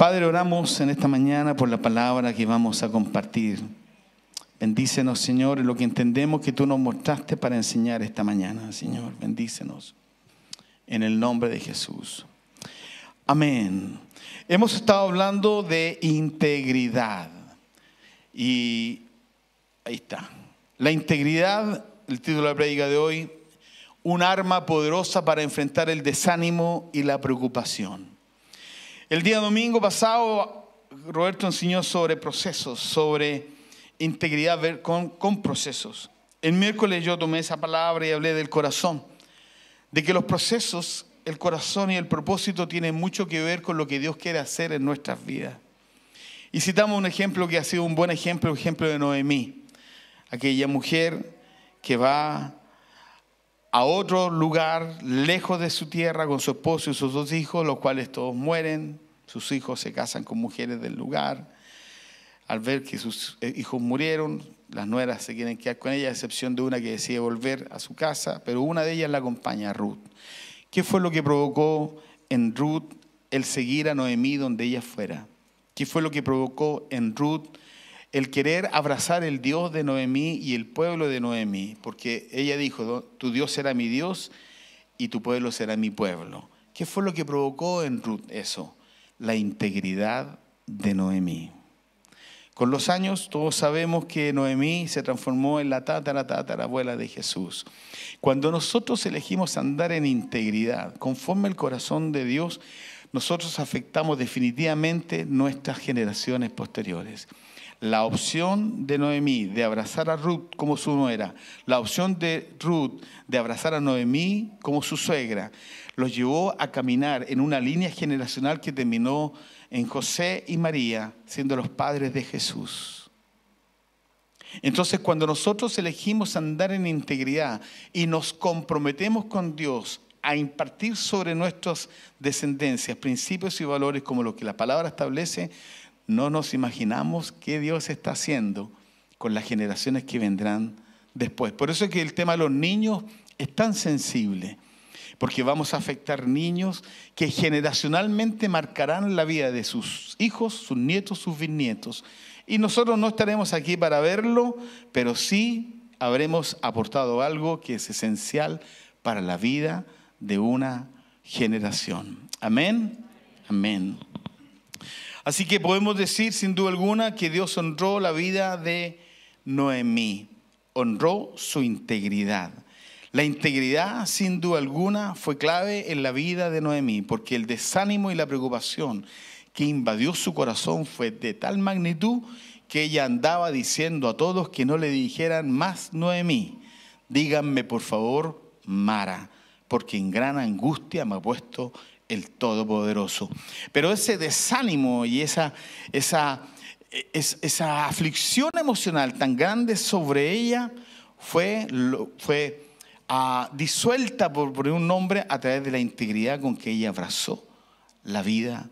Padre, oramos en esta mañana por la palabra que vamos a compartir. Bendícenos, Señor, en lo que entendemos que tú nos mostraste para enseñar esta mañana, Señor. Bendícenos. En el nombre de Jesús. Amén. Hemos estado hablando de integridad. Y ahí está. La integridad, el título de la predica de hoy, un arma poderosa para enfrentar el desánimo y la preocupación. El día domingo pasado, Roberto enseñó sobre procesos, sobre integridad con, procesos. El miércoles yo tomé esa palabra y hablé del corazón, de que los procesos, el corazón y el propósito tienen mucho que ver con lo que Dios quiere hacer en nuestras vidas. Y citamos un ejemplo que ha sido un buen ejemplo, el ejemplo de Noemí, aquella mujer que va a otro lugar lejos de su tierra con su esposo y sus dos hijos, los cuales todos mueren, sus hijos se casan con mujeres del lugar. Al ver que sus eh, hijos murieron, las nueras se quieren quedar con ella, a excepción de una que decide volver a su casa, pero una de ellas la acompaña, a Ruth. ¿Qué fue lo que provocó en Ruth el seguir a Noemí donde ella fuera? ¿Qué fue lo que provocó en Ruth el querer abrazar el Dios de Noemí y el pueblo de Noemí? Porque ella dijo, tu Dios será mi Dios y tu pueblo será mi pueblo. ¿Qué fue lo que provocó en Ruth eso? la integridad de Noemí. Con los años todos sabemos que Noemí se transformó en la tatara la abuela de Jesús. Cuando nosotros elegimos andar en integridad, conforme el corazón de Dios, nosotros afectamos definitivamente nuestras generaciones posteriores. La opción de Noemí de abrazar a Ruth como su nuera, la opción de Ruth de abrazar a Noemí como su suegra, los llevó a caminar en una línea generacional que terminó en José y María, siendo los padres de Jesús. Entonces, cuando nosotros elegimos andar en integridad y nos comprometemos con Dios a impartir sobre nuestras descendencias principios y valores como lo que la palabra establece, no nos imaginamos qué Dios está haciendo con las generaciones que vendrán después. Por eso es que el tema de los niños es tan sensible porque vamos a afectar niños que generacionalmente marcarán la vida de sus hijos, sus nietos, sus bisnietos. Y nosotros no estaremos aquí para verlo, pero sí habremos aportado algo que es esencial para la vida de una generación. Amén. Amén. Así que podemos decir sin duda alguna que Dios honró la vida de Noemí, honró su integridad. La integridad, sin duda alguna, fue clave en la vida de Noemí, porque el desánimo y la preocupación que invadió su corazón fue de tal magnitud que ella andaba diciendo a todos que no le dijeran más Noemí, díganme por favor Mara, porque en gran angustia me ha puesto el Todopoderoso. Pero ese desánimo y esa, esa, esa aflicción emocional tan grande sobre ella fue, fue Ah, disuelta por, un hombre a través de la integridad con que ella abrazó la vida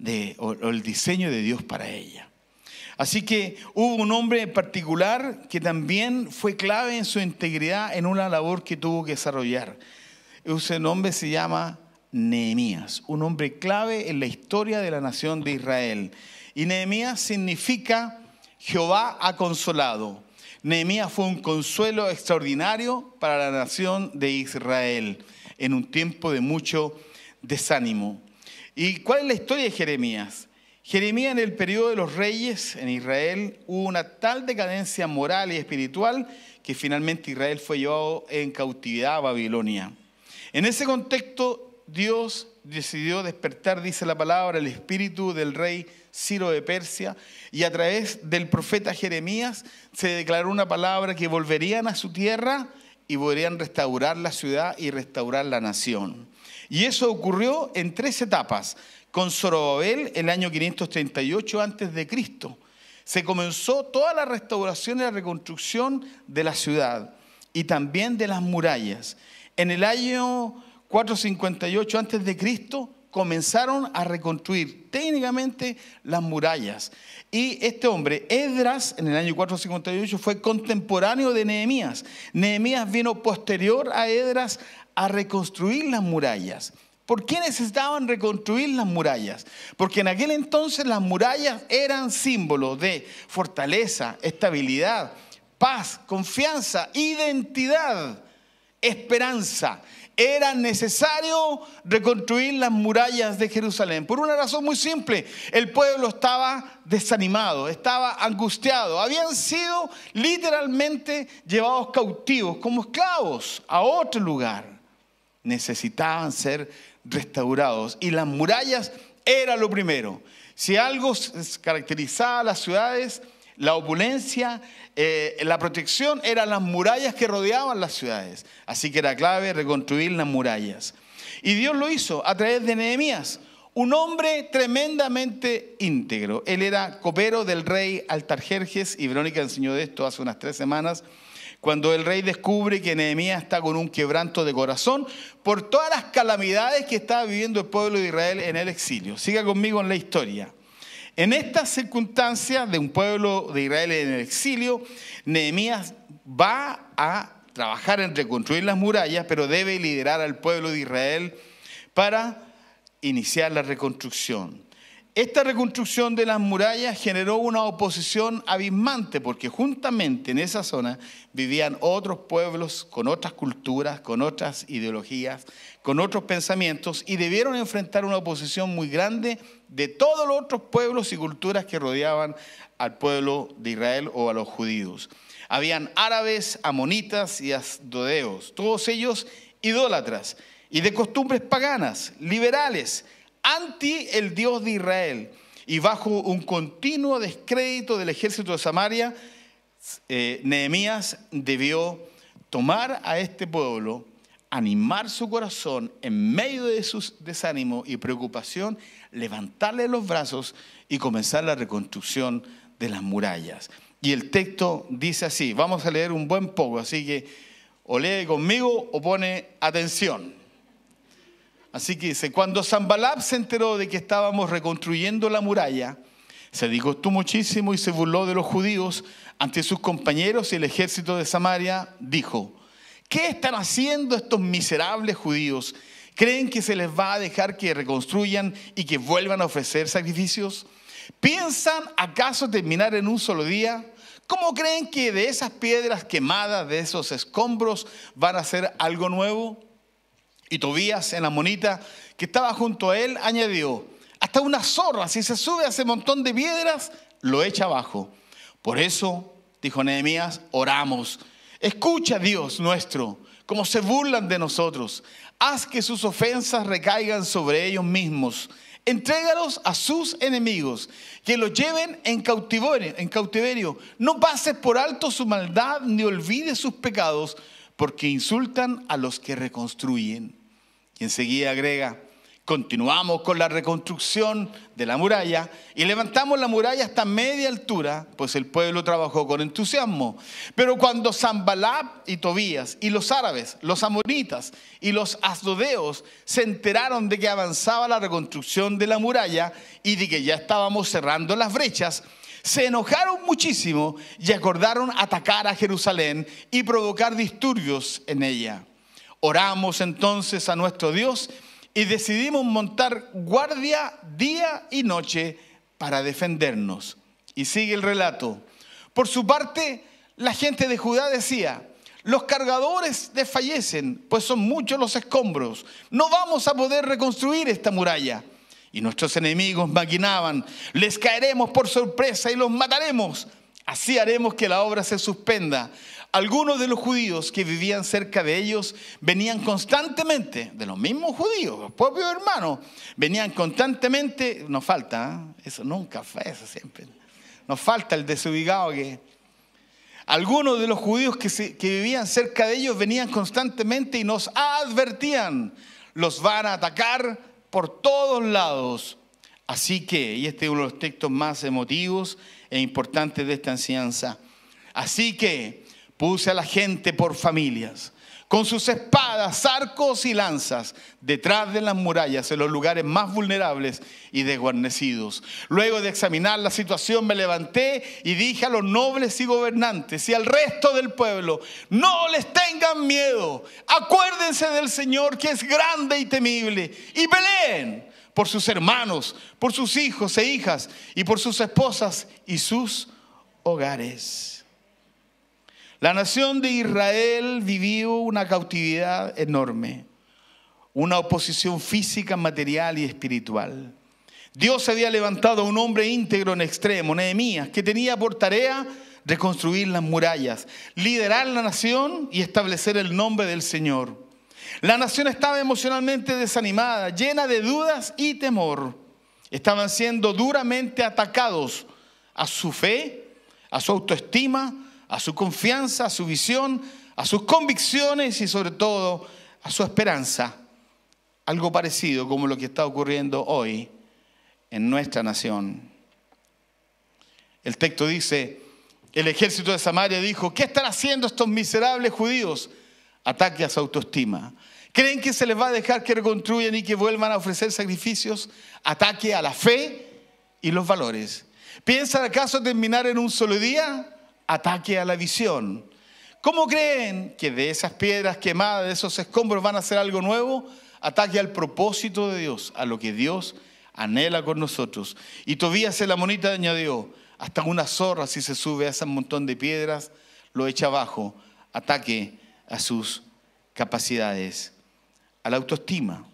de, o, el diseño de Dios para ella. Así que hubo un hombre en particular que también fue clave en su integridad en una labor que tuvo que desarrollar. Ese nombre se llama Nehemías, un hombre clave en la historia de la nación de Israel. Y Nehemías significa Jehová ha consolado. Nehemías fue un consuelo extraordinario para la nación de Israel en un tiempo de mucho desánimo. ¿Y cuál es la historia de Jeremías? Jeremías en el periodo de los reyes en Israel hubo una tal decadencia moral y espiritual que finalmente Israel fue llevado en cautividad a Babilonia. En ese contexto, Dios decidió despertar, dice la palabra, el espíritu del rey Ciro de Persia y a través del profeta Jeremías se declaró una palabra que volverían a su tierra y podrían restaurar la ciudad y restaurar la nación. Y eso ocurrió en tres etapas. Con Zorobabel, el año 538 a.C., se comenzó toda la restauración y la reconstrucción de la ciudad y también de las murallas. En el año 458 antes de Cristo comenzaron a reconstruir técnicamente las murallas. Y este hombre, Edras, en el año 458 fue contemporáneo de Nehemías. Nehemías vino posterior a Edras a reconstruir las murallas. ¿Por qué necesitaban reconstruir las murallas? Porque en aquel entonces las murallas eran símbolo de fortaleza, estabilidad, paz, confianza, identidad, esperanza era necesario reconstruir las murallas de Jerusalén. Por una razón muy simple, el pueblo estaba desanimado, estaba angustiado, habían sido literalmente llevados cautivos como esclavos a otro lugar. Necesitaban ser restaurados y las murallas era lo primero. Si algo caracterizaba a las ciudades, la opulencia, eh, la protección eran las murallas que rodeaban las ciudades. Así que era clave reconstruir las murallas. Y Dios lo hizo a través de Nehemías, un hombre tremendamente íntegro. Él era copero del rey Altarjerjes y Verónica enseñó de esto hace unas tres semanas. Cuando el rey descubre que Nehemías está con un quebranto de corazón por todas las calamidades que estaba viviendo el pueblo de Israel en el exilio. Siga conmigo en la historia. En estas circunstancias de un pueblo de Israel en el exilio, Nehemías va a trabajar en reconstruir las murallas, pero debe liderar al pueblo de Israel para iniciar la reconstrucción. Esta reconstrucción de las murallas generó una oposición abismante porque juntamente en esa zona vivían otros pueblos con otras culturas, con otras ideologías, con otros pensamientos y debieron enfrentar una oposición muy grande de todos los otros pueblos y culturas que rodeaban al pueblo de Israel o a los judíos. Habían árabes, amonitas y asdodeos, todos ellos idólatras y de costumbres paganas, liberales, anti el Dios de Israel y bajo un continuo descrédito del ejército de Samaria, eh, Nehemías debió tomar a este pueblo animar su corazón en medio de sus desánimo y preocupación, levantarle los brazos y comenzar la reconstrucción de las murallas. Y el texto dice así, vamos a leer un buen poco, así que o lee conmigo o pone atención. Así que dice, cuando Zambalab se enteró de que estábamos reconstruyendo la muralla, se disgustó muchísimo y se burló de los judíos ante sus compañeros y el ejército de Samaria dijo, ¿Qué están haciendo estos miserables judíos? ¿Creen que se les va a dejar que reconstruyan y que vuelvan a ofrecer sacrificios? ¿Piensan acaso terminar en un solo día? ¿Cómo creen que de esas piedras quemadas, de esos escombros, van a hacer algo nuevo? Y Tobías, en la monita, que estaba junto a él, añadió, hasta una zorra, si se sube a ese montón de piedras, lo echa abajo. Por eso, dijo Nehemías, oramos Escucha Dios nuestro, como se burlan de nosotros. Haz que sus ofensas recaigan sobre ellos mismos. Entrégalos a sus enemigos, que los lleven en cautiverio, en cautiverio. No pases por alto su maldad ni olvides sus pecados, porque insultan a los que reconstruyen. Y enseguida agrega, Continuamos con la reconstrucción de la muralla y levantamos la muralla hasta media altura, pues el pueblo trabajó con entusiasmo. Pero cuando Zambalab y Tobías y los árabes, los amonitas y los asdodeos se enteraron de que avanzaba la reconstrucción de la muralla y de que ya estábamos cerrando las brechas, se enojaron muchísimo y acordaron atacar a Jerusalén y provocar disturbios en ella. Oramos entonces a nuestro Dios y decidimos montar guardia día y noche para defendernos. Y sigue el relato. Por su parte, la gente de Judá decía, los cargadores desfallecen, pues son muchos los escombros. No vamos a poder reconstruir esta muralla. Y nuestros enemigos maquinaban, les caeremos por sorpresa y los mataremos. Así haremos que la obra se suspenda. Algunos de los judíos que vivían cerca de ellos venían constantemente, de los mismos judíos, los propios hermanos, venían constantemente, nos falta, ¿eh? eso nunca fue, eso siempre, nos falta el desubicado que... Algunos de los judíos que, que vivían cerca de ellos venían constantemente y nos advertían, los van a atacar por todos lados. Así que, y este es uno de los textos más emotivos e importantes de esta enseñanza, así que Puse a la gente por familias, con sus espadas, arcos y lanzas, detrás de las murallas, en los lugares más vulnerables y desguarnecidos. Luego de examinar la situación me levanté y dije a los nobles y gobernantes y al resto del pueblo, no les tengan miedo, acuérdense del Señor que es grande y temible y peleen por sus hermanos, por sus hijos e hijas y por sus esposas y sus hogares. La nación de Israel vivió una cautividad enorme, una oposición física, material y espiritual. Dios había levantado a un hombre íntegro en extremo, Nehemías, que tenía por tarea reconstruir las murallas, liderar la nación y establecer el nombre del Señor. La nación estaba emocionalmente desanimada, llena de dudas y temor. Estaban siendo duramente atacados a su fe, a su autoestima, a su confianza, a su visión, a sus convicciones y sobre todo a su esperanza. Algo parecido como lo que está ocurriendo hoy en nuestra nación. El texto dice, el ejército de Samaria dijo, ¿qué están haciendo estos miserables judíos? Ataque a su autoestima. ¿Creen que se les va a dejar que reconstruyan y que vuelvan a ofrecer sacrificios? Ataque a la fe y los valores. ¿Piensan acaso terminar en un solo día? ataque a la visión. ¿Cómo creen que de esas piedras quemadas, de esos escombros, van a ser algo nuevo? Ataque al propósito de Dios, a lo que Dios anhela con nosotros. Y Tobías la monita añadió, hasta una zorra si se sube a ese montón de piedras, lo echa abajo, ataque a sus capacidades, a la autoestima,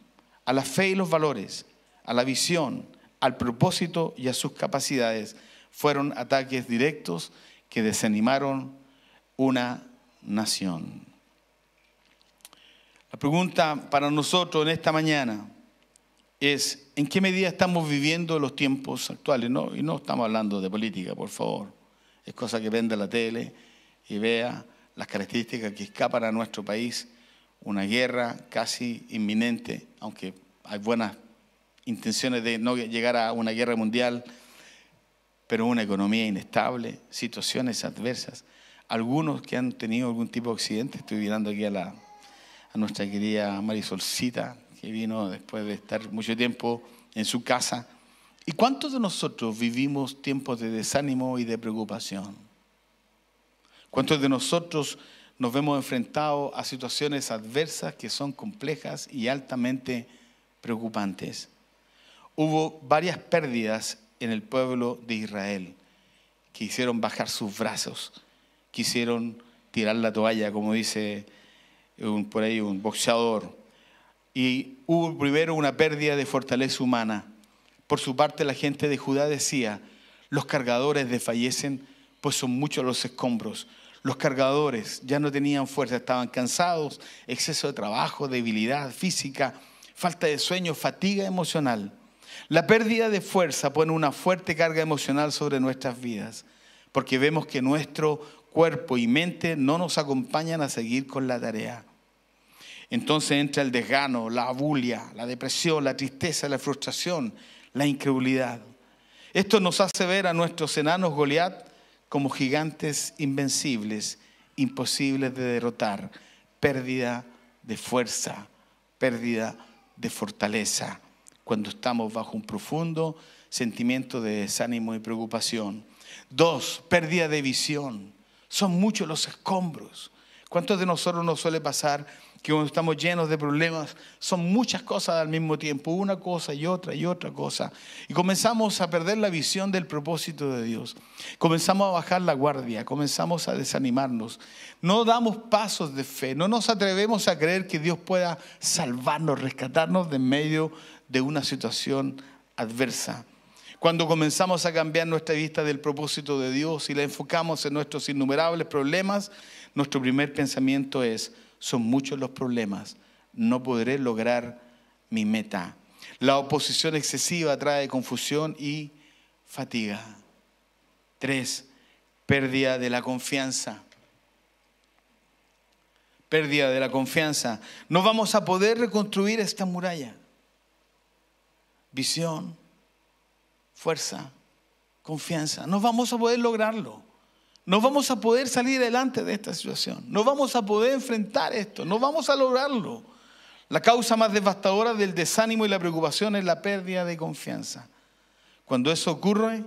a la fe y los valores, a la visión, al propósito y a sus capacidades. Fueron ataques directos que desanimaron una nación. La pregunta para nosotros en esta mañana es, ¿en qué medida estamos viviendo los tiempos actuales? No, y no estamos hablando de política, por favor. Es cosa que vende la tele y vea las características que escapan a nuestro país, una guerra casi inminente, aunque hay buenas intenciones de no llegar a una guerra mundial, pero una economía inestable, situaciones adversas. Algunos que han tenido algún tipo de accidente, estoy mirando aquí a, la, a nuestra querida Marisolcita, que vino después de estar mucho tiempo en su casa. ¿Y cuántos de nosotros vivimos tiempos de desánimo y de preocupación? ¿Cuántos de nosotros nos vemos enfrentados a situaciones adversas que son complejas y altamente preocupantes? Hubo varias pérdidas en el pueblo de Israel, que hicieron bajar sus brazos, quisieron tirar la toalla, como dice por ahí un boxeador. Y hubo primero una pérdida de fortaleza humana. Por su parte, la gente de Judá decía, los cargadores desfallecen, pues son muchos los escombros. Los cargadores ya no tenían fuerza, estaban cansados, exceso de trabajo, debilidad física, falta de sueño, fatiga emocional. La pérdida de fuerza pone una fuerte carga emocional sobre nuestras vidas, porque vemos que nuestro cuerpo y mente no nos acompañan a seguir con la tarea. Entonces entra el desgano, la abulia, la depresión, la tristeza, la frustración, la incredulidad. Esto nos hace ver a nuestros enanos Goliat como gigantes invencibles, imposibles de derrotar, pérdida de fuerza, pérdida de fortaleza cuando estamos bajo un profundo sentimiento de desánimo y preocupación. Dos, pérdida de visión. Son muchos los escombros. ¿Cuántos de nosotros nos suele pasar que cuando estamos llenos de problemas, son muchas cosas al mismo tiempo, una cosa y otra y otra cosa. Y comenzamos a perder la visión del propósito de Dios. Comenzamos a bajar la guardia, comenzamos a desanimarnos. No damos pasos de fe, no nos atrevemos a creer que Dios pueda salvarnos, rescatarnos de medio de una situación adversa. Cuando comenzamos a cambiar nuestra vista del propósito de Dios y la enfocamos en nuestros innumerables problemas, nuestro primer pensamiento es, son muchos los problemas, no podré lograr mi meta. La oposición excesiva trae confusión y fatiga. Tres, pérdida de la confianza. Pérdida de la confianza. No vamos a poder reconstruir esta muralla. Visión, fuerza, confianza. No vamos a poder lograrlo. No vamos a poder salir adelante de esta situación. No vamos a poder enfrentar esto. No vamos a lograrlo. La causa más devastadora del desánimo y la preocupación es la pérdida de confianza. Cuando eso ocurre,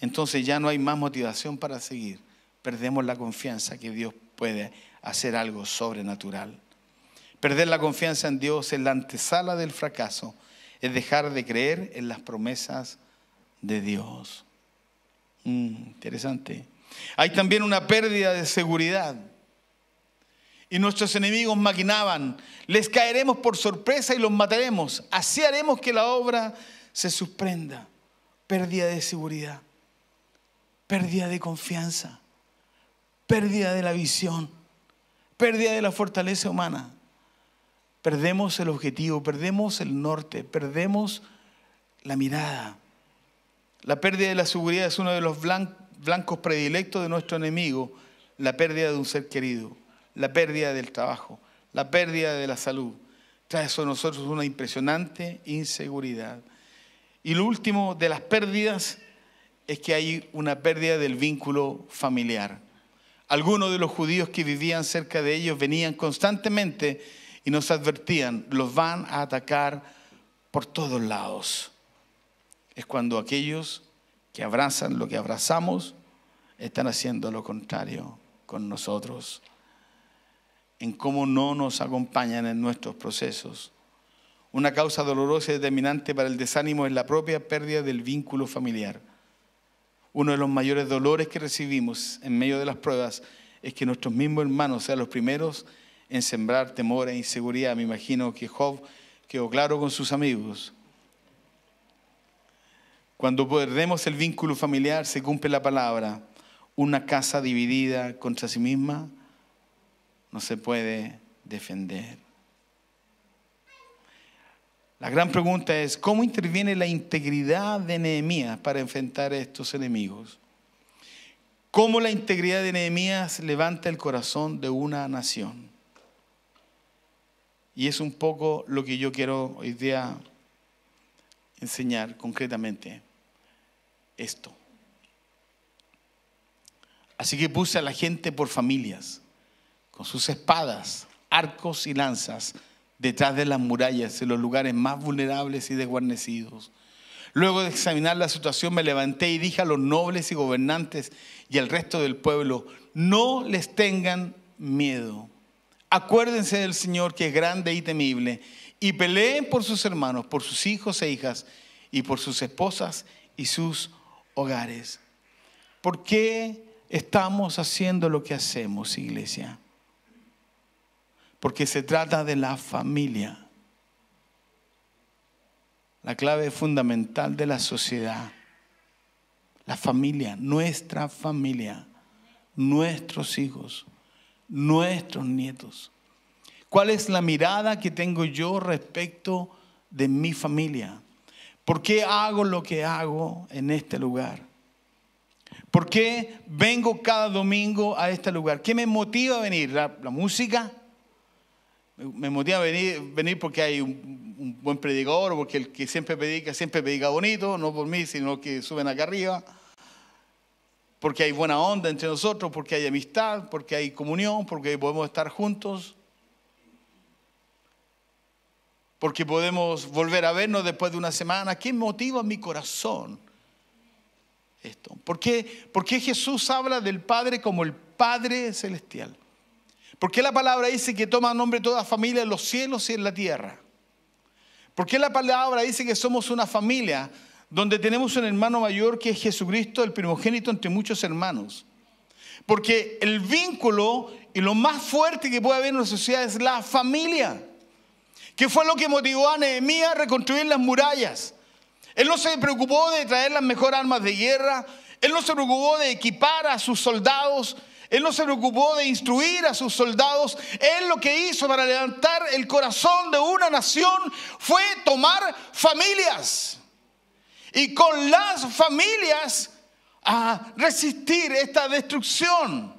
entonces ya no hay más motivación para seguir. Perdemos la confianza que Dios puede hacer algo sobrenatural. Perder la confianza en Dios es la antesala del fracaso, es dejar de creer en las promesas de Dios. Mm, interesante. Hay también una pérdida de seguridad. Y nuestros enemigos maquinaban, les caeremos por sorpresa y los mataremos. Así haremos que la obra se sorprenda Pérdida de seguridad, pérdida de confianza, pérdida de la visión, pérdida de la fortaleza humana. Perdemos el objetivo, perdemos el norte, perdemos la mirada. La pérdida de la seguridad es uno de los blancos blancos predilectos de nuestro enemigo, la pérdida de un ser querido, la pérdida del trabajo, la pérdida de la salud. Trae a nosotros una impresionante inseguridad. Y lo último de las pérdidas es que hay una pérdida del vínculo familiar. Algunos de los judíos que vivían cerca de ellos venían constantemente y nos advertían, los van a atacar por todos lados. Es cuando aquellos que abrazan lo que abrazamos, están haciendo lo contrario con nosotros, en cómo no nos acompañan en nuestros procesos. Una causa dolorosa y determinante para el desánimo es la propia pérdida del vínculo familiar. Uno de los mayores dolores que recibimos en medio de las pruebas es que nuestros mismos hermanos sean los primeros en sembrar temor e inseguridad. Me imagino que Job quedó claro con sus amigos cuando perdemos el vínculo familiar, se cumple la palabra. Una casa dividida contra sí misma no se puede defender. La gran pregunta es, ¿cómo interviene la integridad de Nehemías para enfrentar a estos enemigos? ¿Cómo la integridad de Nehemías levanta el corazón de una nación? Y es un poco lo que yo quiero hoy día enseñar concretamente esto. Así que puse a la gente por familias, con sus espadas, arcos y lanzas, detrás de las murallas, en los lugares más vulnerables y desguarnecidos. Luego de examinar la situación me levanté y dije a los nobles y gobernantes y al resto del pueblo, no les tengan miedo. Acuérdense del Señor que es grande y temible y peleen por sus hermanos, por sus hijos e hijas y por sus esposas y sus hogares. ¿Por qué estamos haciendo lo que hacemos, iglesia? Porque se trata de la familia, la clave fundamental de la sociedad, la familia, nuestra familia, nuestros hijos, nuestros nietos. ¿Cuál es la mirada que tengo yo respecto de mi familia? ¿Por qué hago lo que hago en este lugar? ¿Por qué vengo cada domingo a este lugar? ¿Qué me motiva a venir? ¿La, música? Me motiva a venir, venir porque hay un, un, buen predicador, porque el que siempre predica, siempre predica bonito, no por mí, sino que suben acá arriba. Porque hay buena onda entre nosotros, porque hay amistad, porque hay comunión, porque podemos estar juntos. porque podemos volver a vernos después de una semana. ¿Qué motiva mi corazón? Esto. ¿Por qué, Jesús habla del Padre como el Padre Celestial? ¿Por qué la palabra dice que toma nombre toda familia en los cielos y en la tierra? ¿Por qué la palabra dice que somos una familia donde tenemos un hermano mayor que es Jesucristo, el primogénito entre muchos hermanos? Porque el vínculo y lo más fuerte que puede haber en una sociedad es la familia que fue lo que motivó a Nehemías a reconstruir las murallas? Él no se preocupó de traer las mejores armas de guerra, él no se preocupó de equipar a sus soldados, él no se preocupó de instruir a sus soldados. Él lo que hizo para levantar el corazón de una nación fue tomar familias. Y con las familias a resistir esta destrucción.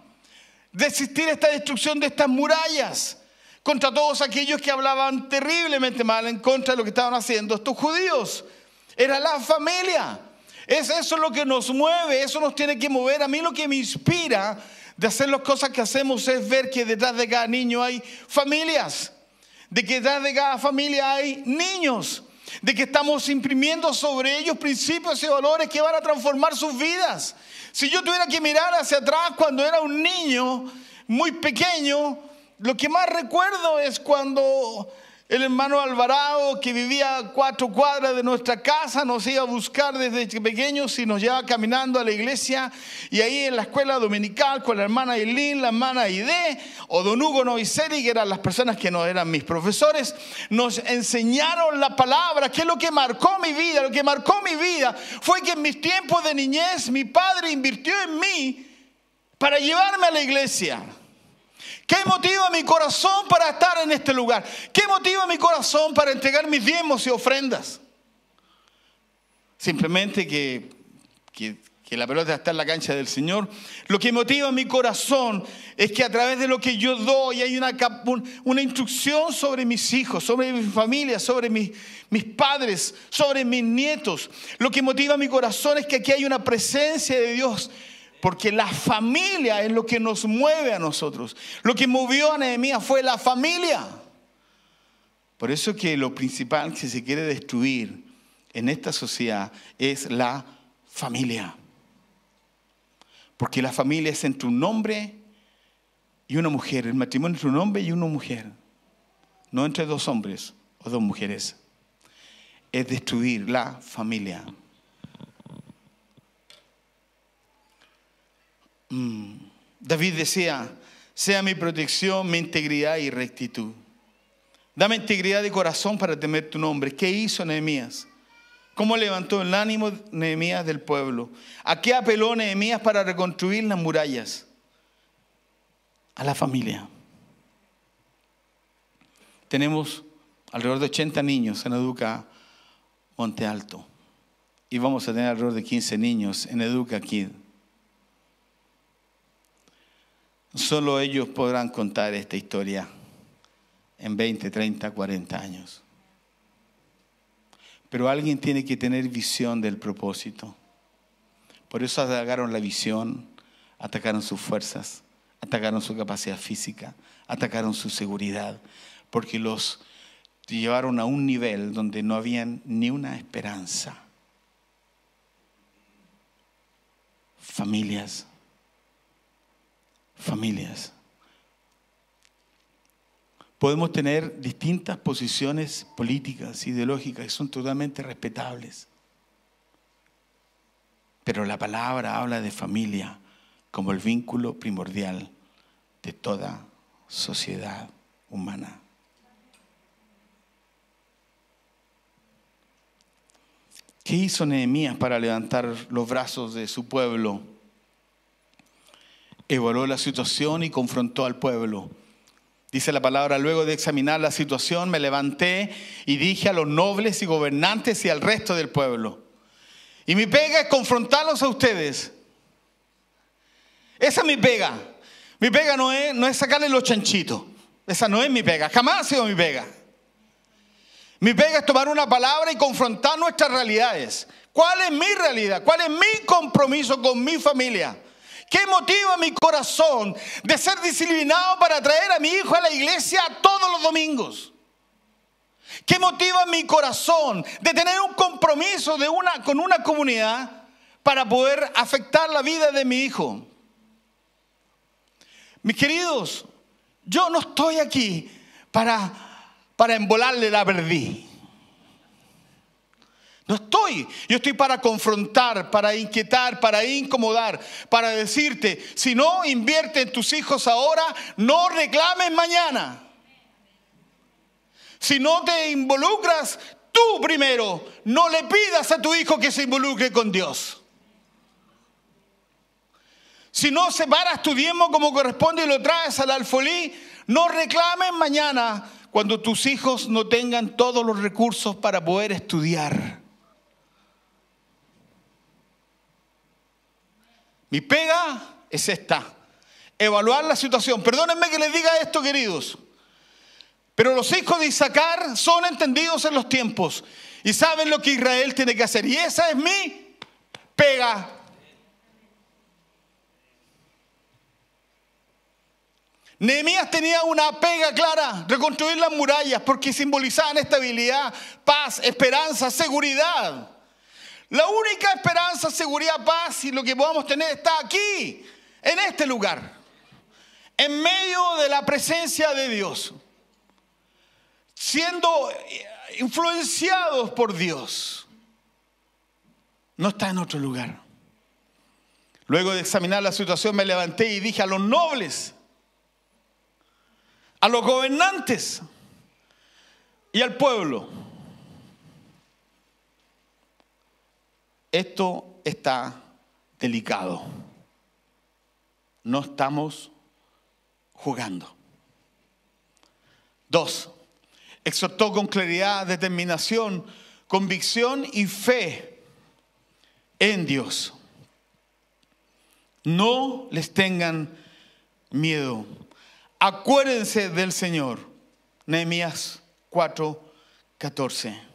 Resistir esta destrucción de estas murallas contra todos aquellos que hablaban terriblemente mal en contra de lo que estaban haciendo estos judíos. Era la familia. Es eso lo que nos mueve, eso nos tiene que mover. A mí lo que me inspira de hacer las cosas que hacemos es ver que detrás de cada niño hay familias, de que detrás de cada familia hay niños, de que estamos imprimiendo sobre ellos principios y valores que van a transformar sus vidas. Si yo tuviera que mirar hacia atrás cuando era un niño muy pequeño, lo que más recuerdo es cuando el hermano Alvarado, que vivía a cuatro cuadras de nuestra casa, nos iba a buscar desde pequeños y nos llevaba caminando a la iglesia. Y ahí en la escuela dominical con la hermana Eileen, la hermana Ide, o don Hugo Noviceri, que eran las personas que no eran mis profesores, nos enseñaron la palabra, que es lo que marcó mi vida. Lo que marcó mi vida fue que en mis tiempos de niñez mi padre invirtió en mí para llevarme a la iglesia. ¿Qué motiva mi corazón para estar en este lugar? ¿Qué motiva mi corazón para entregar mis diezmos y ofrendas? Simplemente que, que, que, la pelota está en la cancha del Señor. Lo que motiva mi corazón es que a través de lo que yo doy hay una, una instrucción sobre mis hijos, sobre mi familia, sobre mis, mis padres, sobre mis nietos. Lo que motiva mi corazón es que aquí hay una presencia de Dios porque la familia es lo que nos mueve a nosotros. Lo que movió a Nehemías fue la familia. Por eso que lo principal que se quiere destruir en esta sociedad es la familia. Porque la familia es entre un hombre y una mujer. El matrimonio entre un hombre y una mujer. No entre dos hombres o dos mujeres. Es destruir la familia. Mm. David decía, sea mi protección, mi integridad y rectitud. Dame integridad de corazón para temer tu nombre. ¿Qué hizo Nehemías? ¿Cómo levantó el ánimo Nehemías del pueblo? ¿A qué apeló Nehemías para reconstruir las murallas? A la familia. Tenemos alrededor de 80 niños en Educa Monte Alto y vamos a tener alrededor de 15 niños en Educa Kid. Solo ellos podrán contar esta historia en 20, 30, 40 años. Pero alguien tiene que tener visión del propósito. Por eso atacaron la visión, atacaron sus fuerzas, atacaron su capacidad física, atacaron su seguridad, porque los llevaron a un nivel donde no habían ni una esperanza. Familias, familias. Podemos tener distintas posiciones políticas, ideológicas, que son totalmente respetables. Pero la palabra habla de familia como el vínculo primordial de toda sociedad humana. ¿Qué hizo Nehemías para levantar los brazos de su pueblo? evaluó la situación y confrontó al pueblo. Dice la palabra, luego de examinar la situación me levanté y dije a los nobles y gobernantes y al resto del pueblo, y mi pega es confrontarlos a ustedes. Esa es mi pega. Mi pega no es, no es sacarle los chanchitos. Esa no es mi pega. Jamás ha sido mi pega. Mi pega es tomar una palabra y confrontar nuestras realidades. ¿Cuál es mi realidad? ¿Cuál es mi compromiso con mi familia? ¿Qué motiva mi corazón de ser disciplinado para traer a mi hijo a la iglesia todos los domingos? ¿Qué motiva mi corazón de tener un compromiso de una, con una comunidad para poder afectar la vida de mi hijo? Mis queridos, yo no estoy aquí para, para embolarle la perdiz. Yo estoy para confrontar, para inquietar, para incomodar, para decirte, si no invierte en tus hijos ahora, no reclames mañana. Si no te involucras tú primero, no le pidas a tu hijo que se involucre con Dios. Si no separas tu diezmo como corresponde y lo traes al alfolí, no reclames mañana cuando tus hijos no tengan todos los recursos para poder estudiar. Mi pega es esta. Evaluar la situación. Perdónenme que les diga esto, queridos. Pero los hijos de Isaacar son entendidos en los tiempos y saben lo que Israel tiene que hacer. Y esa es mi pega. Nehemías tenía una pega clara, reconstruir las murallas, porque simbolizaban estabilidad, paz, esperanza, seguridad. La única esperanza, seguridad, paz y lo que podamos tener está aquí, en este lugar, en medio de la presencia de Dios, siendo influenciados por Dios. No está en otro lugar. Luego de examinar la situación me levanté y dije a los nobles, a los gobernantes y al pueblo, esto está delicado. No estamos jugando. Dos, exhortó con claridad, determinación, convicción y fe en Dios. No les tengan miedo. Acuérdense del Señor. Nehemías 4, 14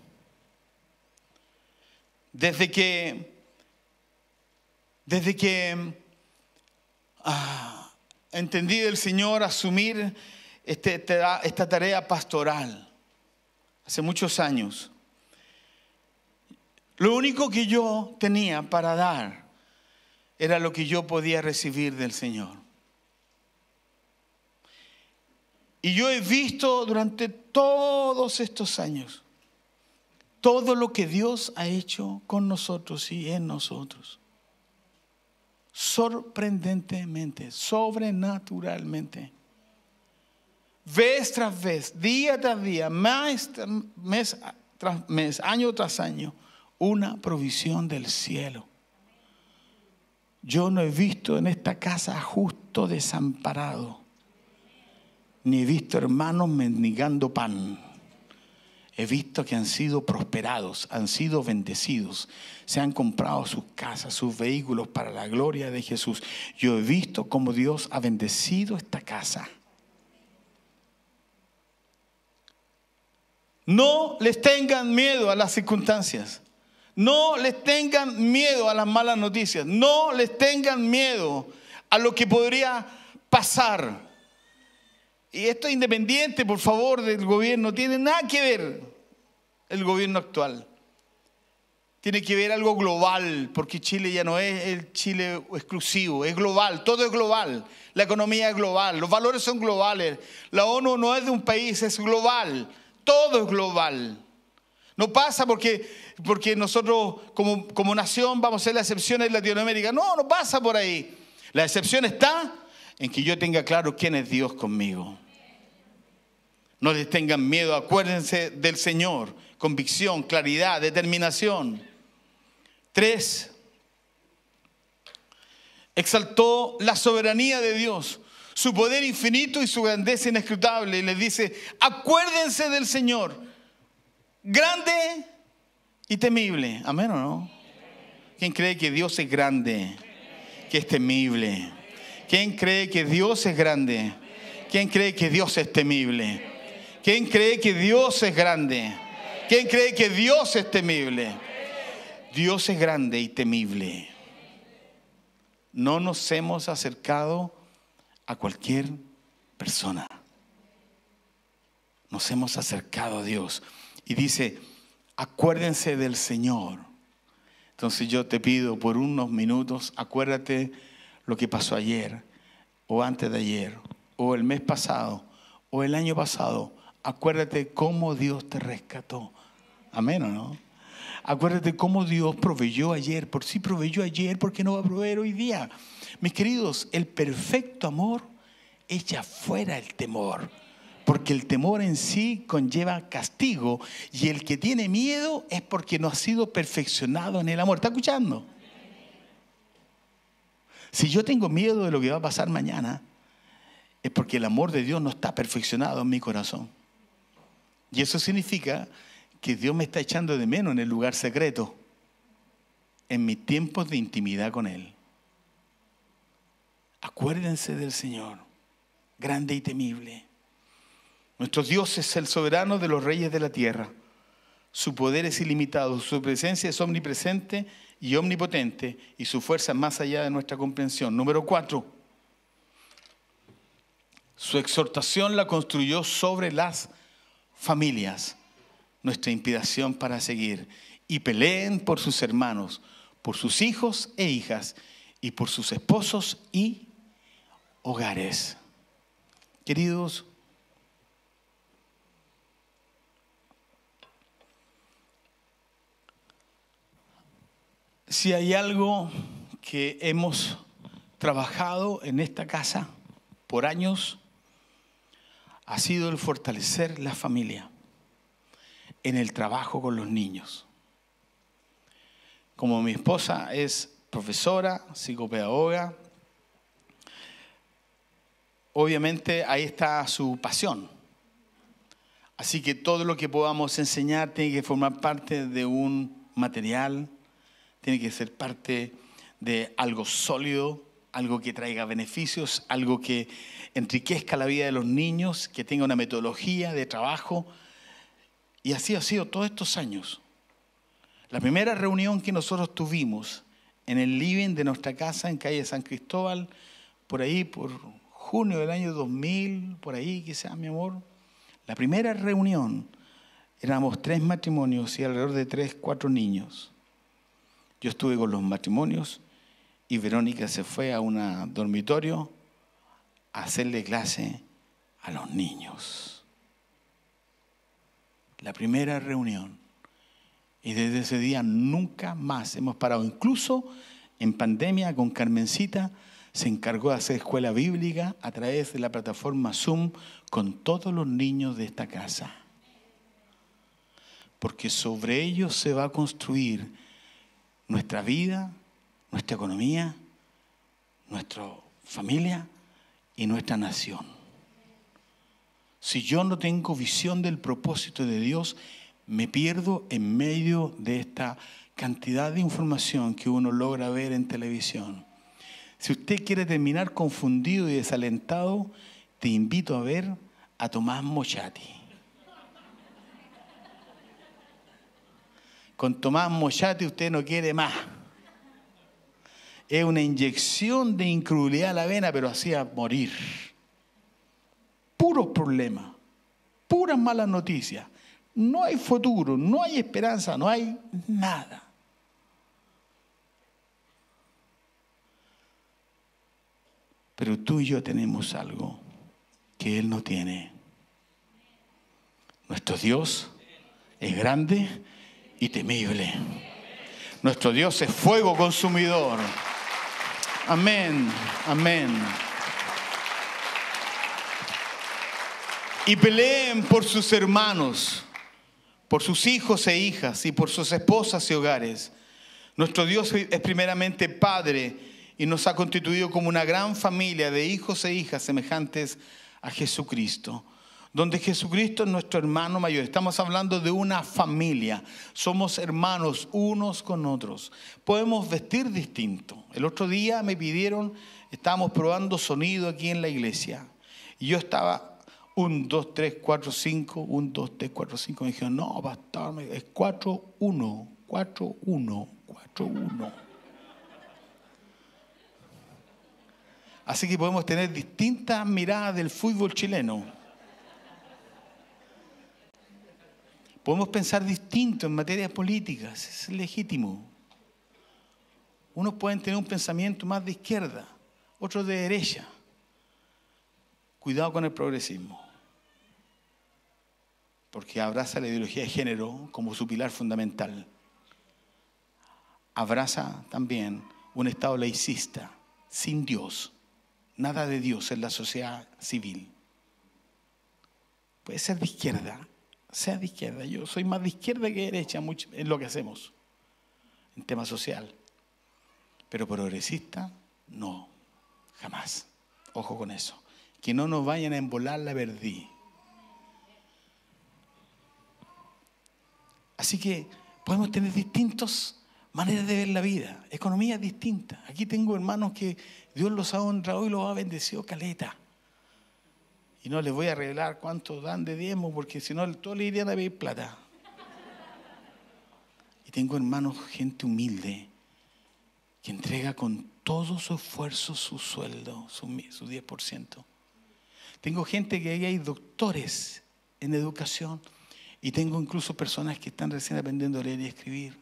desde que, desde que ah, entendí del Señor asumir este, esta tarea pastoral, hace muchos años, lo único que yo tenía para dar era lo que yo podía recibir del Señor. Y yo he visto durante todos estos años todo lo que Dios ha hecho con nosotros y en nosotros. Sorprendentemente, sobrenaturalmente. Vez tras vez, día tras día, mes, tras mes, año tras año, una provisión del cielo. Yo no he visto en esta casa justo desamparado, ni he visto hermanos mendigando pan He visto que han sido prosperados, han sido bendecidos, se han comprado sus casas, sus vehículos para la gloria de Jesús. Yo he visto cómo Dios ha bendecido esta casa. No les tengan miedo a las circunstancias. No les tengan miedo a las malas noticias. No les tengan miedo a lo que podría pasar. Y esto es independiente, por favor, del gobierno. Tiene nada que ver el gobierno actual. Tiene que ver algo global, porque Chile ya no es el Chile exclusivo, es global, todo es global, la economía es global, los valores son globales, la ONU no es de un país, es global, todo es global. No pasa porque, porque nosotros como, como nación vamos a ser la excepción en Latinoamérica, no, no pasa por ahí. La excepción está en que yo tenga claro quién es Dios conmigo. No les tengan miedo, acuérdense del Señor convicción, claridad, determinación. Tres, exaltó la soberanía de Dios, su poder infinito y su grandeza inescrutable. Y les dice, acuérdense del Señor, grande y temible. Amén o no? ¿Quién cree que Dios es grande? Que es temible. ¿Quién cree que Dios es grande? ¿Quién cree que Dios es temible? ¿Quién cree que Dios es grande? ¿Quién cree que Dios es temible? Dios es grande y temible. No nos hemos acercado a cualquier persona. Nos hemos acercado a Dios. Y dice, acuérdense del Señor. Entonces yo te pido por unos minutos, acuérdate lo que pasó ayer, o antes de ayer, o el mes pasado, o el año pasado. Acuérdate cómo Dios te rescató. Amén o no. Acuérdate cómo Dios proveyó ayer. Por si sí proveyó ayer, ¿por qué no va a proveer hoy día? Mis queridos, el perfecto amor echa fuera el temor. Porque el temor en sí conlleva castigo. Y el que tiene miedo es porque no ha sido perfeccionado en el amor. ¿Está escuchando? Si yo tengo miedo de lo que va a pasar mañana, es porque el amor de Dios no está perfeccionado en mi corazón. Y eso significa que Dios me está echando de menos en el lugar secreto, en mis tiempos de intimidad con Él. Acuérdense del Señor, grande y temible. Nuestro Dios es el soberano de los reyes de la tierra. Su poder es ilimitado, su presencia es omnipresente y omnipotente y su fuerza es más allá de nuestra comprensión. Número cuatro, su exhortación la construyó sobre las familias nuestra inspiración para seguir. Y peleen por sus hermanos, por sus hijos e hijas, y por sus esposos y hogares. Queridos, si hay algo que hemos trabajado en esta casa por años, ha sido el fortalecer la familia en el trabajo con los niños. Como mi esposa es profesora, psicopedagoga, obviamente ahí está su pasión. Así que todo lo que podamos enseñar tiene que formar parte de un material, tiene que ser parte de algo sólido, algo que traiga beneficios, algo que enriquezca la vida de los niños, que tenga una metodología de trabajo, y así ha sido todos estos años. La primera reunión que nosotros tuvimos en el living de nuestra casa en calle San Cristóbal, por ahí, por junio del año 2000, por ahí quizás, mi amor. La primera reunión éramos tres matrimonios y alrededor de tres, cuatro niños. Yo estuve con los matrimonios y Verónica se fue a un dormitorio a hacerle clase a los niños la primera reunión. Y desde ese día nunca más hemos parado. Incluso en pandemia con Carmencita se encargó de hacer escuela bíblica a través de la plataforma Zoom con todos los niños de esta casa. Porque sobre ellos se va a construir nuestra vida, nuestra economía, nuestra familia y nuestra nación. Si yo no tengo visión del propósito de Dios, me pierdo en medio de esta cantidad de información que uno logra ver en televisión. Si usted quiere terminar confundido y desalentado, te invito a ver a Tomás Mochati. Con Tomás Mochati usted no quiere más. Es una inyección de incredulidad a la vena, pero hacía morir. Puro problemas, puras malas noticias. No hay futuro, no hay esperanza, no hay nada. Pero tú y yo tenemos algo que Él no tiene. Nuestro Dios es grande y temible. Nuestro Dios es fuego consumidor. Amén, amén. y peleen por sus hermanos, por sus hijos e hijas y por sus esposas y hogares. Nuestro Dios es primeramente Padre y nos ha constituido como una gran familia de hijos e hijas semejantes a Jesucristo donde Jesucristo es nuestro hermano mayor. Estamos hablando de una familia. Somos hermanos unos con otros. Podemos vestir distinto. El otro día me pidieron, estábamos probando sonido aquí en la iglesia. Y yo estaba 1, 2, 3, 4, 5, 1, 2, 3, 4, 5. Me dijeron, no, pastor, es 4, 1, 4, 1, 4, 1. Así que podemos tener distintas miradas del fútbol chileno. Podemos pensar distinto en materias políticas, es legítimo. Unos pueden tener un pensamiento más de izquierda, otros de derecha. Cuidado con el progresismo porque abraza la ideología de género como su pilar fundamental. Abraza también un Estado laicista, sin Dios, nada de Dios en la sociedad civil. Puede ser de izquierda, sea de izquierda. Yo soy más de izquierda que derecha en lo que hacemos, en tema social. Pero progresista, no, jamás. Ojo con eso. Que no nos vayan a embolar la verdí. Así que podemos tener distintas maneras de ver la vida, economías distintas. Aquí tengo hermanos que Dios los ha honrado y los ha bendecido caleta. Y no les voy a revelar cuánto dan de diezmo, porque si no, todos le irían a pedir plata. Y tengo hermanos, gente humilde, que entrega con todo su esfuerzo su sueldo, su, su 10%. Tengo gente que hay doctores en educación, y tengo incluso personas que están recién aprendiendo a leer y escribir.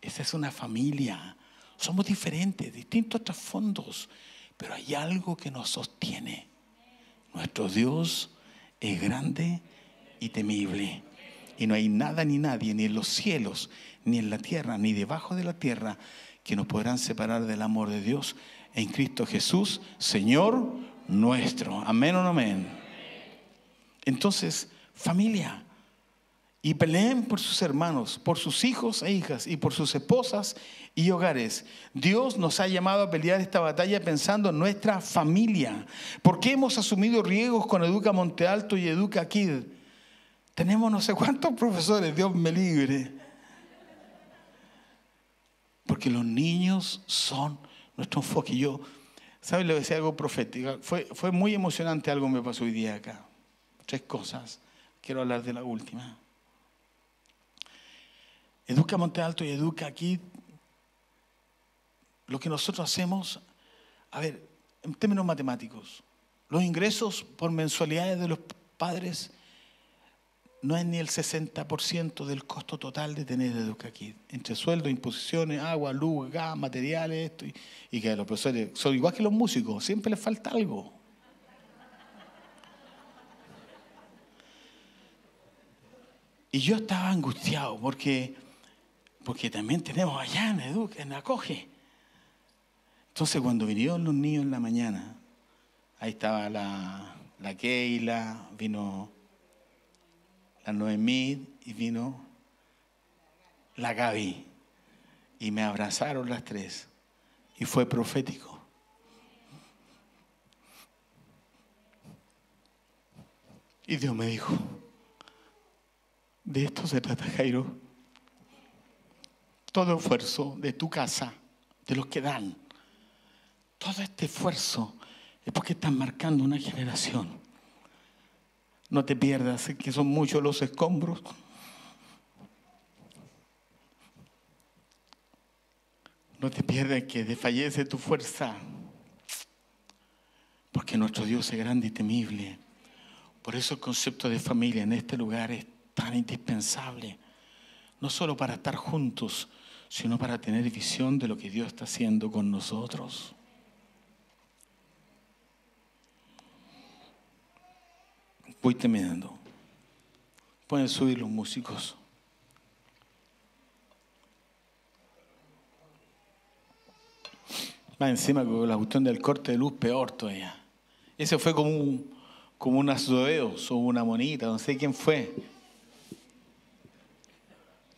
Esa es una familia. Somos diferentes, distintos trasfondos, pero hay algo que nos sostiene. Nuestro Dios es grande y temible. Y no hay nada ni nadie, ni en los cielos, ni en la tierra, ni debajo de la tierra, que nos podrán separar del amor de Dios en Cristo Jesús, Señor nuestro. Amén o no amén. Entonces, familia. Y peleen por sus hermanos, por sus hijos e hijas y por sus esposas y hogares. Dios nos ha llamado a pelear esta batalla pensando en nuestra familia. ¿Por qué hemos asumido riesgos con Educa Montealto y Educa Kid? Tenemos no sé cuántos profesores, Dios me libre. Porque los niños son nuestro enfoque. Yo, ¿sabes? Le decía algo profético. Fue, fue muy emocionante algo me pasó hoy día acá. Tres cosas quiero hablar de la última. Educa Monte Alto y Educa aquí, lo que nosotros hacemos, a ver, en términos matemáticos, los ingresos por mensualidades de los padres no es ni el 60% del costo total de tener Educa aquí, entre sueldo, imposiciones, agua, luz, gas, materiales, esto, y, y que los profesores son igual que los músicos, siempre les falta algo. Y yo estaba angustiado porque, porque también tenemos allá en Educ, en Acoge. Entonces cuando vinieron los niños en la mañana, ahí estaba la, la Keila, vino la Noemí y vino la Gaby. Y me abrazaron las tres. Y fue profético. Y Dios me dijo, de esto se trata, Jairo. Todo esfuerzo de tu casa, de los que dan, todo este esfuerzo es porque están marcando una generación. No te pierdas, eh, que son muchos los escombros. No te pierdas que desfallece tu fuerza, porque nuestro Dios es grande y temible. Por eso el concepto de familia en este lugar es tan indispensable, no solo para estar juntos, sino para tener visión de lo que Dios está haciendo con nosotros. Voy terminando. Pueden subir los músicos. Más encima con la cuestión del corte de luz, peor todavía. Ese fue como un, como un o una monita, no sé quién fue,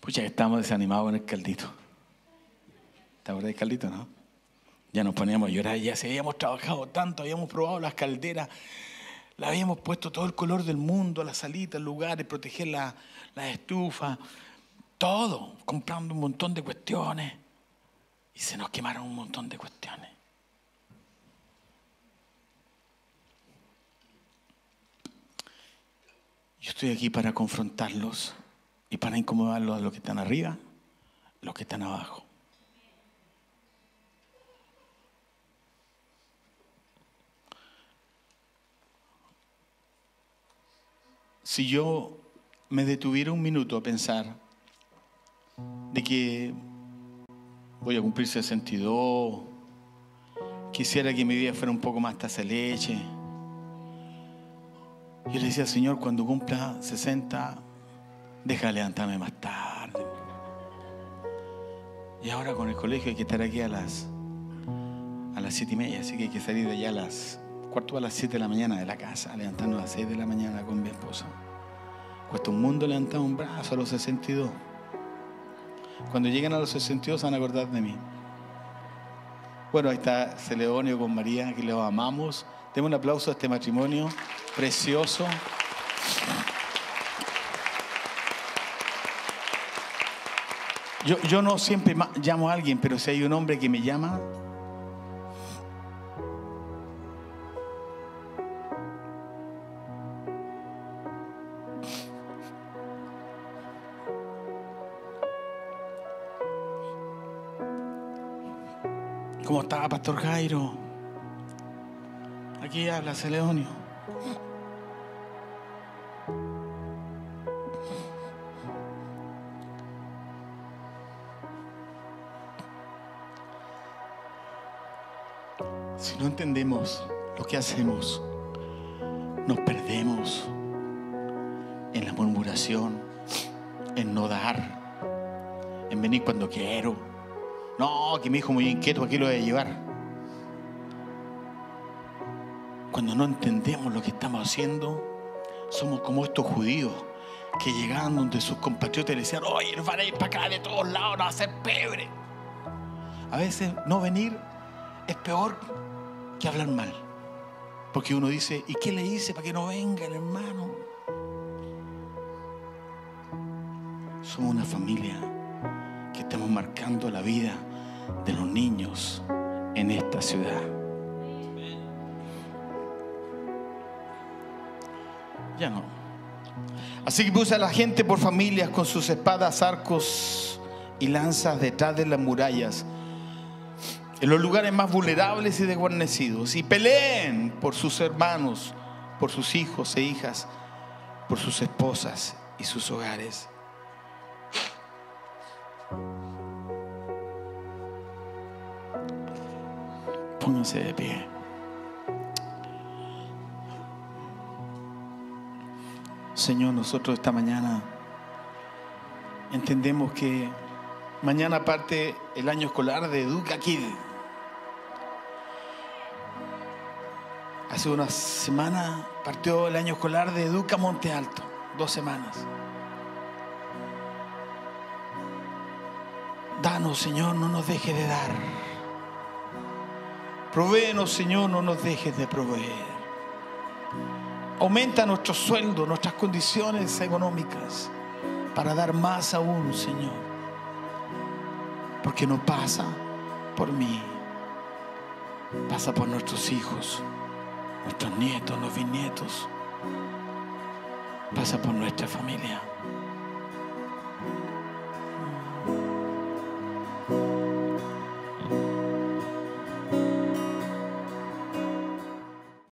Pucha, estamos desanimados en el caldito. ¿Te en el caldito, no? Ya nos poníamos a llorar, ya se habíamos trabajado tanto, habíamos probado las calderas, la habíamos puesto todo el color del mundo, las salitas, lugares, proteger las la estufas, todo, comprando un montón de cuestiones. Y se nos quemaron un montón de cuestiones. Yo estoy aquí para confrontarlos y para incomodarlo a los que están arriba, los que están abajo. Si yo me detuviera un minuto a pensar de que voy a cumplir 62, quisiera que mi vida fuera un poco más taza leche. Yo le decía, Señor, cuando cumpla 60, Deja levantarme más tarde. Y ahora con el colegio hay que estar aquí a las a las siete y media, así que hay que salir de allá a las cuarto a las siete de la mañana de la casa, levantando a las seis de la mañana con mi esposa. Cuesta un mundo levantar un brazo a los 62. Cuando lleguen a los 62 se van a acordar de mí. Bueno, ahí está Celeonio con María, que los amamos. Demos un aplauso a este matrimonio precioso. Yo, no siempre llamo a alguien, pero si hay un hombre que me llama, ¿Cómo está, Pastor Jairo? Aquí habla Celeonio. entendemos lo que hacemos, nos perdemos en la murmuración, en no dar, en venir cuando quiero. No, que mi hijo muy inquieto, aquí lo voy a llevar. Cuando no entendemos lo que estamos haciendo, somos como estos judíos que llegaban donde sus compatriotas le decían, oye, van a ir para acá de todos lados, nos hacen pebre. A veces no venir es peor que hablan mal. Porque uno dice, ¿y qué le hice para que no venga el hermano? Somos una familia que estamos marcando la vida de los niños en esta ciudad. Ya no. Así que puse a la gente por familias con sus espadas, arcos y lanzas detrás de las murallas en los lugares más vulnerables y desguarnecidos. Y peleen por sus hermanos, por sus hijos e hijas, por sus esposas y sus hogares. Pónganse de pie. Señor, nosotros esta mañana entendemos que mañana parte el año escolar de Educa Kid. Hace una semana partió el año escolar de Educa Monte Alto, dos semanas. Danos, Señor, no nos dejes de dar. proveenos Señor, no nos dejes de proveer. Aumenta nuestro sueldo, nuestras condiciones económicas para dar más aún, Señor. Porque no pasa por mí, pasa por nuestros hijos nuestros nietos, los bisnietos. Pasa por nuestra familia.